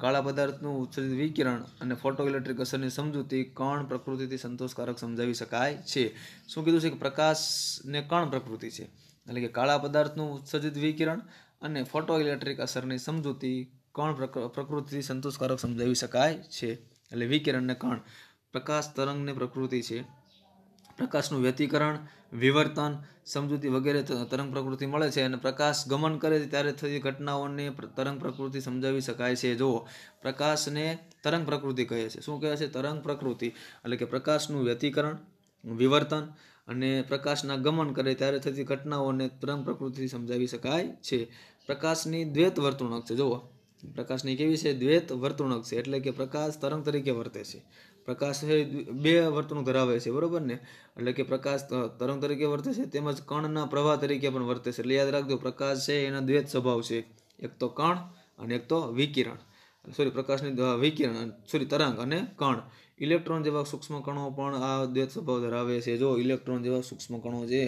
કાળા પદાર્થનું ઉત્સર્જિત વિકિરણ અને ફોટો ઇલેક્ટ્રિક અસરની સમજૂતી કણ પ્રકૃતિથી સંતોષકારક સમજાવી શકાય છે શું કીધું છે કે પ્રકાશને કણ પ્રકૃતિ છે એટલે કે કાળા પદાર્થનું ઉત્સર્જિત વિકિરણ અને ફોટો ઇલેક્ટ્રિક અસરની સમજૂતી કણ પ્રકૃતિથી સંતોષકારક સમજાવી શકાય છે એટલે વિકિરણને કણ પ્રકાશ તરંગની પ્રકૃતિ છે પ્રકાશનું વ્યતિકરણ વિવર્તન સમજૂતી વગેરે તરંગ પ્રકૃતિ મળે છે અને પ્રકાશ ગમન કરે ત્યારે થતી ઘટનાઓને તરંગ પ્રકૃતિ સમજાવી શકાય છે જુઓ પ્રકાશને તરંગ પ્રકૃતિ કહે છે શું કહે છે તરંગ પ્રકૃતિ એટલે કે પ્રકાશનું વ્યતિકરણ વિવર્તન અને પ્રકાશના ગમન કરે ત્યારે થતી ઘટનાઓને તરંગ પ્રકૃતિ સમજાવી શકાય છે પ્રકાશની દ્વૈત વર્તણૂક છે જુઓ પ્રકાશની કેવી છે દ્વેત વર્તણૂક છે એટલે કે પ્રકાશ તરંગ તરીકે વર્તે છે પ્રકાશ છે બે વર્તણૂક ધરાવે છે બરાબર ને એટલે કે પ્રકાશ તરંગ તરીકે વર્તે છે તેમજ કણના પ્રવાહ તરીકે પણ વર્તે છે એટલે યાદ રાખજો પ્રકાશ છે એના દ્વેત સ્વભાવ છે એક તો કણ અને એક તો વિકિરણ સોરી પ્રકાશની વિકિરણ સોરી તરંગ અને કણ ઇલેક્ટ્રોન જેવા સૂક્ષ્મ કણો પણ આ દ્વેત સ્વભાવ ધરાવે છે જો ઇલેક્ટ્રોન જેવા સૂક્ષ્મ કણો છે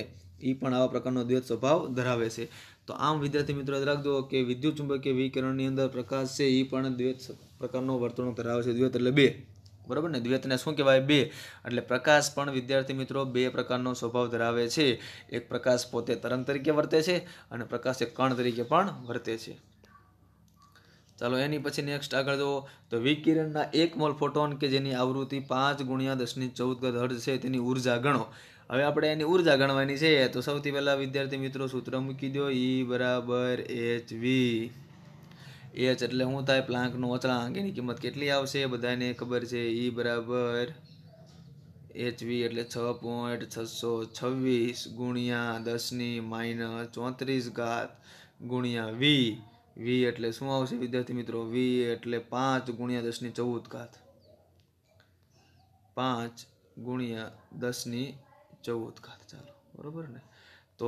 એ પણ આવા પ્રકારનો દ્વેત સ્વભાવ ધરાવે છે તો આમ વિદ્યાર્થી મિત્રો યાદ રાખજો કે વિદ્યુત ચુંબકીય વિકિરણની અંદર પ્રકાશ છે એ પણ દ્વેત પ્રકારનો વર્તણૂક ધરાવે છે દ્વેત એટલે બે બરાબર ને દ્વેતને શું કહેવાય બે એટલે પ્રકાશ પણ વિદ્યાર્થી મિત્રો બે પ્રકારનો સ્વભાવ ધરાવે છે એક પ્રકાશ પોતે તરંગ તરીકે વર્તે છે અને પ્રકાશ એક કણ તરીકે પણ વર્તે છે ચાલો એની પછી નેક્સ્ટ આગળ જુઓ તો વિકિરણના એક મોલ ફોટોન કે જેની આવૃત્તિ પાંચ ગુણ્યા દસની ચૌદ હર્જ છે તેની ઉર્જા ગણો હવે આપણે એની ઉર્જા ગણવાની છે તો સૌથી પહેલાં વિદ્યાર્થી મિત્રો સૂત્ર મૂકી દો ઈ e બરાબર એચ વી એચ એટલે શું થાય પ્લાન્કનો અચળાંક એની કિંમત કેટલી આવશે બધાને ખબર છે ઈ e બરાબર એચ વી એટલે છ પોઈન્ટ છસો છવ્વીસ ગુણ્યા દસની માઇનસ ચોત્રીસ ઘાત ગુણ્યા વી વી એટલે શું આવશે વિદ્યાર્થી મિત્રો વી એટલે પાંચ ગુણ્યા દસની ચૌદ ઘાત પાંચ ગુણ્યા દસની ચૌદ ઘાત ચાલો બરાબર ને તો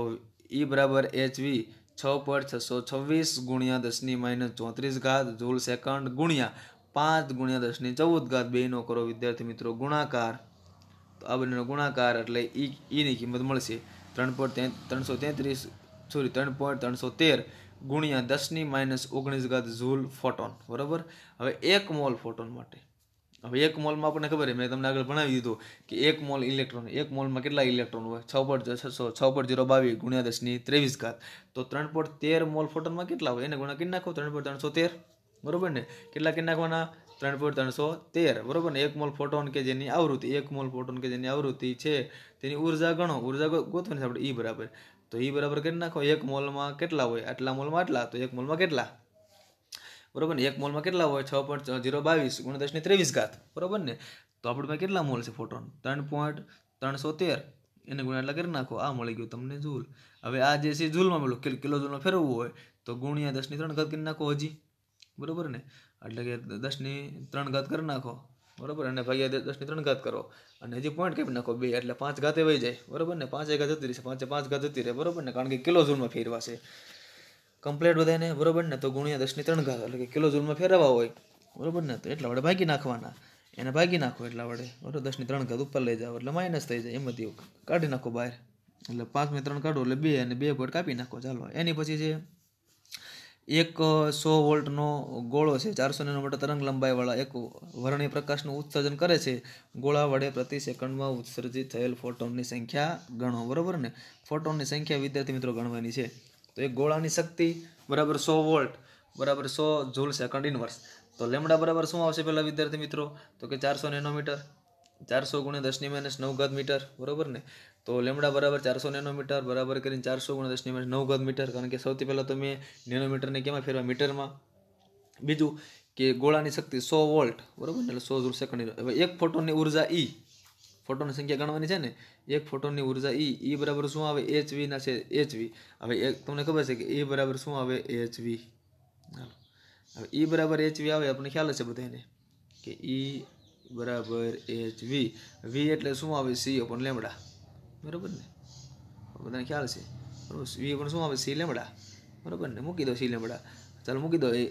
એ બરાબર એચવી છ પોઈન્ટ છસો છવ્વીસ ગુણ્યા દસની માઇનસ ચોત્રીસ ઘાત જૂલ સેકન્ડ ગુણ્યા પાંચ ગુણ્યા દસની ચૌદ ઘાત બેનો કરો વિદ્યાર્થી મિત્રો ગુણાકાર તો આ બંનેનો ગુણાકાર એટલે ઈ ઈની કિંમત મળશે ત્રણ પોઈન્ટ ત્રણસો તેત્રીસ સોરી ત્રણ પોઈન્ટ ત્રણસો તેર ગુણ્યા દસની માઇનસ ઓગણીસ ઘાત ઝૂલ ફોટોન બરાબર હવે એક મોલ ફોટોન માટે હવે એક મોલમાં આપણને ખબર છે મેં તમને આગળ ભણાવી દીધું કે એક મોલ ઇલેક્ટ્રોન એક મોલમાં કેટલા ઇલેક્ટ્રોન હોય છ પોઈન્ટ છસો છ પોઈન્ટ જીરો બાવીસ ગુણ્યા દસની ત્રેવીસ ઘાત તો ત્રણ પોઈન્ટ તેર મોલ ફોટનમાં કેટલા હોય એને ગુણા કરી નાખો ત્રણ પોઈન્ટ ત્રણસો તેર બરોબર ને કેટલા કરી નાખવાના ત્રણ પોઈન્ટ ત્રણસો તેર બરોબર ને એક મોલ ફોટોન કે જેની આવૃત્તિ એક મોલ ફોટોન કે જેની આવૃત્તિ છે તેની ઉર્જા ગણો ઉર્જા ગોતવાની આપણે ઈ e બરાબર તો એ e બરાબર કરી નાખો એક મોલમાં કેટલા હોય આટલા મોલમાં આટલા તો એક મોલમાં કેટલા બરાબર ને એક મોલમાં કેટલા હોય છ પોઈન્ટ જીરો બાવીસ ગુણ્યા દસની ત્રેવીસ ઘાત બરાબર ને તો આપણી પાસે કેટલા મોલ છે ફોટોન ત્રણ પોઈન્ટ ત્રણસો તેર એને ગુણ્યા એટલા કરી નાખો આ મળી ગયું તમને જૂલ હવે આ જે છે જૂલમાં મળ્યું કિલો કિલો જૂલમાં ફેરવવું હોય તો ગુણ્યા દસની ત્રણ ઘાત કરી નાખો હજી બરાબર ને એટલે કે દસની ત્રણ ઘાત કરી નાખો બરાબર અને ભાગ્યા દસની ત્રણ ઘાત કરો અને હજી પોઈન્ટ કેમ નાખો બે એટલે પાંચ ઘાતે વહી જાય બરાબર ને પાંચ એક ઘાત જતી રહેશે પાંચે પાંચ ઘાત જતી રહે બરાબર ને કારણ કે કિલો જૂલમાં ફેરવાશે કમ્પ્લેટ બધાને બરાબર ને તો ગુણ્યા દસની ત્રણ ઘાત એટલે કે કિલો જૂલમાં ફેરવવા હોય બરાબર ને તો એટલા વડે ભાગી નાખવાના એને ભાગી નાખો એટલા વડે બરાબર દસની ત્રણ ઘાત ઉપર લઈ જાઓ એટલે માઇનસ થઈ જાય એમાંથી કાઢી નાખો બહાર એટલે પાંચને ત્રણ કાઢો એટલે બે અને બે ભોટ કાપી નાખો ચાલો એની પછી જે એક સો વોલ્ટનો ગોળો છે ચારસો નેનોમીટર તરંગ લંબાઈવાળા એક વર્ણિય પ્રકાશનું ઉત્સર્જન કરે છે ગોળા વડે પ્રતિ સેકન્ડમાં ઉત્સર્જિત થયેલ ફોટોનની સંખ્યા ગણો બરાબર ને ફોટોનની સંખ્યા વિદ્યાર્થી મિત્રો ગણવાની છે તો એ ગોળાની શક્તિ બરાબર સો વોલ્ટ બરાબર સો જૂલ સેકન્ડ ઇનવર્સ તો લેમડા બરાબર શું આવશે પહેલાં વિદ્યાર્થી મિત્રો તો કે ચારસો નેનોમીટર ચારસો ગુણ્યા દસની માઇનસ નવ ઘાત મીટર બરાબર ને તો લેમડા બરાબર ચારસો નેનોમીટર બરાબર કરીને ચારસો ગુણ્યા દસની માઇનસ નવ ઘાત મીટર કારણ કે સૌથી પહેલાં તો તમે નેનોમીટરને કેમાં ફેરવા મીટરમાં બીજું કે ગોળાની શક્તિ સો વોલ્ટ બરાબર ને એટલે સો જૂલ સેકન્ડ એક ફોટોની ઉર્જા ઈ ફોટોની સંખ્યા ગણવાની છે ને એક ફોટોની ઉર્જા ઈ ઈ બરાબર શું આવે એચ વીના છે એચ વી હવે એક તમને ખબર છે કે એ બરાબર શું આવે એચ વી હવે ઈ બરાબર એચ વી આવે આપણને ખ્યાલ છે બધાને કે ઈ બરાબર એચ વી વી એટલે શું આવે સી અપોન લેમડા બરાબર ને બધાને ખ્યાલ છે બરાબર વી અપોન શું આવે સી લેમડા બરાબર ને મૂકી દો સી લેમડા ચાલો મૂકી દો એ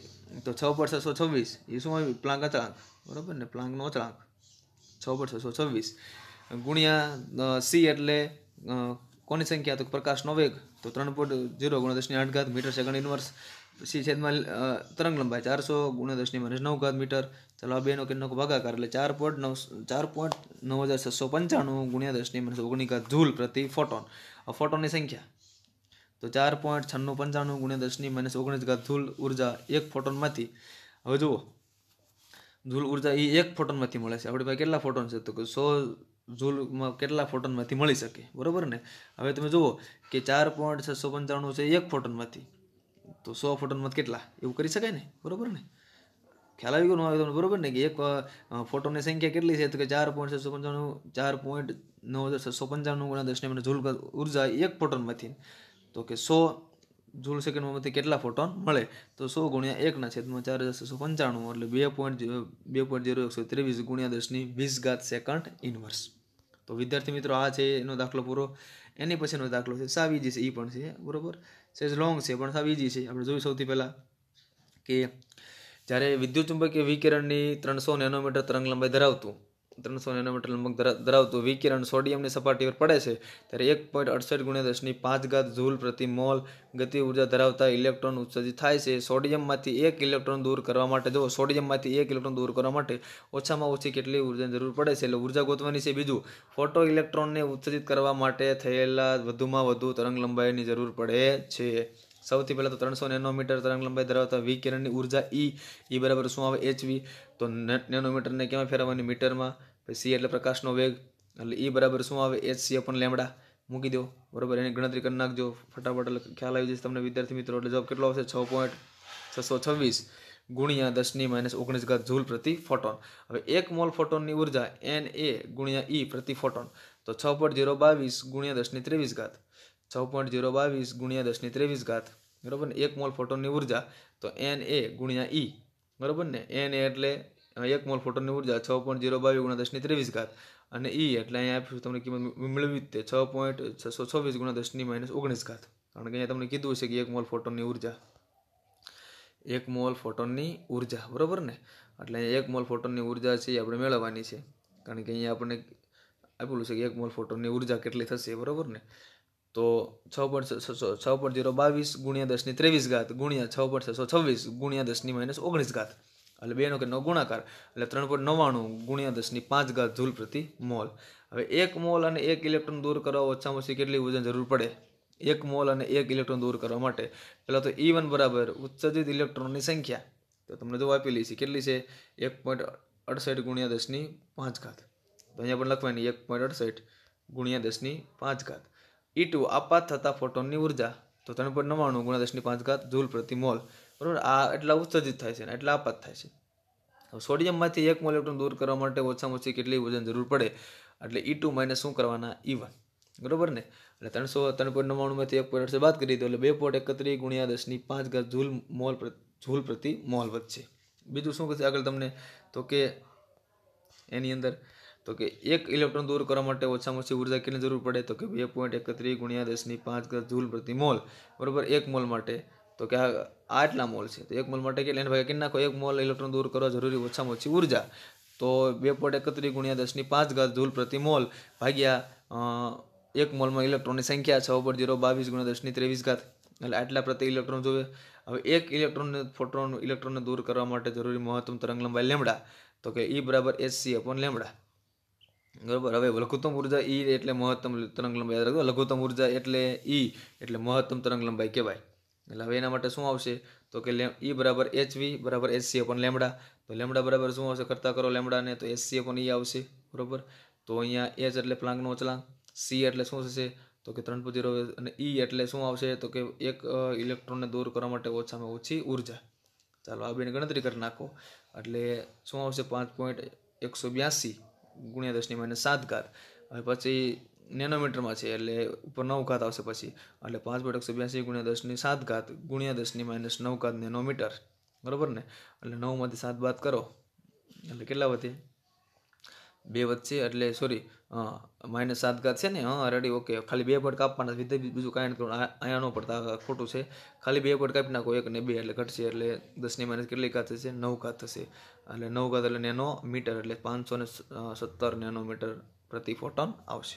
તો છ પર છસો છવ્વીસ એ શું આવ્યું પ્લાંક અચળાંક બરાબર ને પ્લાંકનો અચળાંક છ પર છસો છવ્વીસ ગુણ્યા સી એટલે કોની સંખ્યા તો પ્રકાશનો વેગ તો ત્રણ પોઈન્ટ ઝીરો ગુણ્યા દસની આઠ ઘાત મીટર સેકન્ડ ઇન્વર્સ સી છેદમાં તરંગ લંબાઈ ચારસો ગુણ્યા દસની માઇનસ નવ ઘાત મીટર ચાલો આ બેનો કેટલો ભાગાકાર એટલે ચાર પોઈન્ટ નવ ચાર પોઈન્ટ નવ હજાર છસો પંચાણું ગુણ્યા દસની માઇનસ ઓગણી ઘાત ધૂલ પ્રતિ ફોટોન આ ફોટોનની સંખ્યા તો ચાર પોઈન્ટ છન્નું પંચાણું ગુણ્યા દસની માઇનસ ઓગણીસ ઘાત ધૂલ ઉર્જા એક ફોટોનમાંથી હવે જુઓ ધૂલ ઉર્જા એ એક ફોટોનમાંથી મળે છે આપણી પાસે કેટલા ફોટોન છે તો કે સો ઝૂલમાં કેટલા ફોટોનમાંથી મળી શકે બરાબર ને હવે તમે જુઓ કે ચાર પોઈન્ટ છસો પંચાણું છે એક ફોટોનમાંથી તો સો ફોટોનમાંથી કેટલા એવું કરી શકાય ને બરાબર ને ખ્યાલ આવી ગયો ન આવે તમને બરાબર ને કે એક ફોટોની સંખ્યા કેટલી છે તો કે ચાર પોઈન્ટ છસો પંચાણું ચાર પોઈન્ટ નવ હજાર છસો પંચાણું ગુણ્યા દસને મને ઝૂલ ઉર્જા એક ફોટોનમાંથી તો કે સો જૂલ સેકન્ડમાંથી કેટલા ફોટોન મળે તો સો ગુણ્યા એકના છેદમાં ચાર હજાર છસો પંચાણું એટલે બે પોઈન્ટ બે પોઈન્ટ જીરો એકસો ત્રેવીસ ગુણ્યા દસની વીસ ઘાત સેકન્ડ ઇન્વર્સ તો વિદ્યાર્થી મિત્રો આ છે એનો દાખલો પૂરો એની પછીનો દાખલો છે સાવ ઇજી છે એ પણ છે બરાબર સેજ લોંગ છે પણ સાવ ઈજી છે આપણે જોયું સૌથી પહેલાં કે જ્યારે વિદ્યુત ચુંબકીય વિકિરણની ત્રણસો નેનોમીટર તરંગ લંબાઈ ધરાવતું ત્રણસો નેનોમીટર લંબક ધરાવતું વિકિરણ સોડિયમની સપાટી પર પડે છે ત્યારે એક પોઈન્ટ અડસઠ ગુણ્યા દસની પાંચ ઘાત ઝૂલ પ્રતિ મોલ ગતિ ઉર્જા ધરાવતા ઇલેક્ટ્રોન ઉત્સર્જિત થાય છે સોડિયમમાંથી એક ઇલેક્ટ્રોન દૂર કરવા માટે જો સોડિયમમાંથી એક ઇલેક્ટ્રોન દૂર કરવા માટે ઓછામાં ઓછી કેટલી ઉર્જાની જરૂર પડે છે એટલે ઉર્જા ગોતવાની છે બીજું ફોટો ઇલેક્ટ્રોનને ઉત્સર્જિત કરવા માટે થયેલા વધુમાં વધુ તરંગ લંબાઈની જરૂર પડે છે સૌથી પહેલાં તો ત્રણસો નેનોમીટર તરંગ લંબાઈ ધરાવતા વિકિરણની ઉર્જા ઈ e, ઈ e બરાબર શું આવે એચવી તો નેનોમીટરને કેમાં ફેરવવાની મીટરમાં પછી સી એટલે પ્રકાશનો વેગ એટલે ઈ e બરાબર શું આવે એચ સી પણ લેમડા મૂકી દો બરાબર એની ગણતરી કરી નાખજો ફટાફટ એટલે ખ્યાલ આવી જશે તમને વિદ્યાર્થી મિત્રો એટલે જવાબ કેટલો આવશે છ પોઈન્ટ છસો છવ્વીસ ગુણ્યા દસની માઇનસ ઓગણીસ ઘાત ઝૂલ પ્રતિ ફોટોન હવે એક મોલ ફોટોનની ઉર્જા એન એ ગુણ્યા ઈ પ્રતિ ફોટોન તો છ પોઈન્ટ ઝીરો બાવીસ ગુણ્યા દસની ત્રેવીસ ઘાત છ પોઈન્ટ ઝીરો બાવીસ ગુણ્યા દસની ત્રેવીસ ઘાત બરાબર ને એક મોલ ફોટોનની ઉર્જા તો એન એ ગુણ્યા ઈ e. બરાબર ને એન એ એટલે એક મોલ ફોટોનની ઉર્જા છ પોઈન્ટ ઝીરો બાવીસ ગુણ્યા દસની ત્રેવીસ ઘાત અને ઈ e એટલે અહીંયા આપ્યું તમને કિંમત મેળવી તે છ પોઈન્ટ છસો છવ્વીસ ગુણ્યા દસની માઇનસ ઓગણીસ ઘાત કારણ કે અહીંયા તમને કીધું છે કે એક મોલ ફોટોનની ઉર્જા એક મોલ ફોટોનની ઉર્જા બરાબર ને એટલે અહીંયા એક મોલ ફોટોનની ઉર્જા છે એ આપણે મેળવવાની છે કારણ કે અહીંયા આપણને આપેલું છે કે એક મોલ ફોટોનની ઉર્જા કેટલી થશે બરાબર ને તો છ પર છ પર જીરો બાવીસ ગુણ્યા દસની ત્રેવીસ ઘાત ગુણ્યા છ પર છસો છવ્વીસ ગુણ્યા દસની માઇનસ ઓગણીસ ઘાત એટલે બેનો કે નવ ગુણાકાર એટલે ત્રણ પોઈન્ટ નવ્વાણું ગુણ્યા દસની પાંચ ઘાત ધૂલ પ્રતિ મોલ હવે એક મોલ અને એક ઇલેક્ટ્રોન દૂર કરવા ઓછામાં ઓછી કેટલી વજન જરૂર પડે એક મોલ અને એક ઇલેક્ટ્રોન દૂર કરવા માટે પહેલાં તો ઈ વન બરાબર ઉત્સર્જિત ઇલેક્ટ્રોનની સંખ્યા તો તમને જો આપેલી છે કેટલી છે એક પોઈન્ટ અડસઠ ગુણ્યા દસની પાંચ ઘાત તો અહીંયા પણ લખવાની એક પોઈન્ટ અડસઠ ગુણ્યા દસની પાંચ ઘાત ઈ ટુ આપાત થતા ફોટોનની ઉર્જા તો ત્રણ પોઈન્ટ નવ્વાણું ગુણ્યા દસની પાંચ ઘાત જૂલ પ્રતિ મોલ બરાબર આ એટલા ઉત્સર્જિત થાય છે એટલા આપાત થાય છે સોડિયમમાંથી એક મોલ ઇલેક્ટ્રોન દૂર કરવા માટે ઓછામાં ઓછી કેટલી વજન જરૂર પડે એટલે ઈ ટુ માઇનસ શું કરવાના ઈ વન બરોબર ને એટલે ત્રણસો ત્રણ પોઈન્ટ નવ્વાણુંમાંથી એક પોઈન્ટ વાત કરી તો એટલે બે પોઈન્ટ એકત્રીસ ગુણ્યા દસની પાંચ ઘાત જૂલ મોલ જૂલ પ્રતિ મોલ વધશે બીજું શું કહેશે આગળ તમને તો કે એની અંદર તો કે એક ઇલેક્ટ્રોન દૂર કરવા માટે ઓછામાં ઓછી ઉર્જા કેટલી જરૂર પડે તો કે બે પોઈન્ટ એકત્રીસ ગુણ્યા દસની પાંચ જૂલ પ્રતિ મોલ બરાબર એક મોલ માટે તો કે આ આટલા મોલ છે તો એક મોલ માટે કેટલી ભાગે કેટલી નાખો એક મોલ ઇલેક્ટ્રોન દૂર કરવા જરૂરી ઓછામાં ઓછી ઉર્જા તો બે પોઈન્ટ એકત્રીસ ગુણ્યા દસની પાંચ ઘાત જૂલ પ્રતિ મોલ ભાગ્યા એક મોલમાં ઇલેક્ટ્રોનની સંખ્યા છ ઉપર જીરો બાવીસ ગુણ્યા દસની ત્રેવીસ ઘાત એટલે આટલા પ્રતિ ઇલેક્ટ્રોન જોવે હવે એક ઇલેક્ટ્રોન ફોટોન ઇલેક્ટ્રોનને દૂર કરવા માટે જરૂરી મહત્તમ તરંગ લંબાઈ લેમડા તો કે ઈ બરાબર એચ સી અપોન લેમડા બરાબર હવે લઘુત્તમ ઉર્જા ઈ એટલે મહત્તમ તરંગ લંબાઈ યાદ રાખજો લઘુત્તમ ઉર્જા એટલે ઈ એટલે મહત્તમ તરંગ લંબાઈ કહેવાય એટલે હવે એના માટે શું આવશે તો કે ઈ બરાબર એચ વી બરાબર એચ સી અપન લેમડા તો લેમડા બરાબર શું આવશે કરતા કરો લેમડાને તો એચ સી અપન ઈ આવશે બરાબર તો અહીંયા એચ એટલે પ્લાંગનો અચલાંક સી એટલે શું થશે તો કે ત્રણ પોઝીરો અને ઈ e એટલે શું આવશે તો કે એક ઇલેક્ટ્રોનને દૂર કરવા માટે ઓછામાં ઓછી ઉર્જા ચાલો આ બેની ગણતરી કરી નાખો એટલે શું આવશે પાંચ પોઈન્ટ એકસો બ્યાસી ગુણ્યા દસની માઇનસ સાત ઘાત હવે પછી નેનોમીટરમાં છે એટલે ઉપર નવ ઘાત આવશે પછી એટલે પાંચ પોઈન્ટ એકસો બ્યાસી ગુણ્યા દસની સાત ઘાત ગુણ્યા દસની માઇનસ નવ ઘાત નેનોમીટર બરાબર ને એટલે નવમાંથી સાત બાદ કરો એટલે કેટલા વધે બે વધશે એટલે સોરી હા માઇનસ સાત ઘાત છે ને હા રેડી ઓકે ખાલી બે પડ કાપવાના વિધે બીજું કાંઈ નથી અહીંયા ન પડતા ખોટું છે ખાલી બે પડ કાપી નાખો એક ને બે એટલે ઘટશે એટલે દસની માઇનસ કેટલી ઘાત થશે નવ ઘાત થશે એટલે નવ ઘાત એટલે નેનો મીટર એટલે પાંચસો ને સત્તર નેનો મીટર પ્રતિ ફોટોન આવશે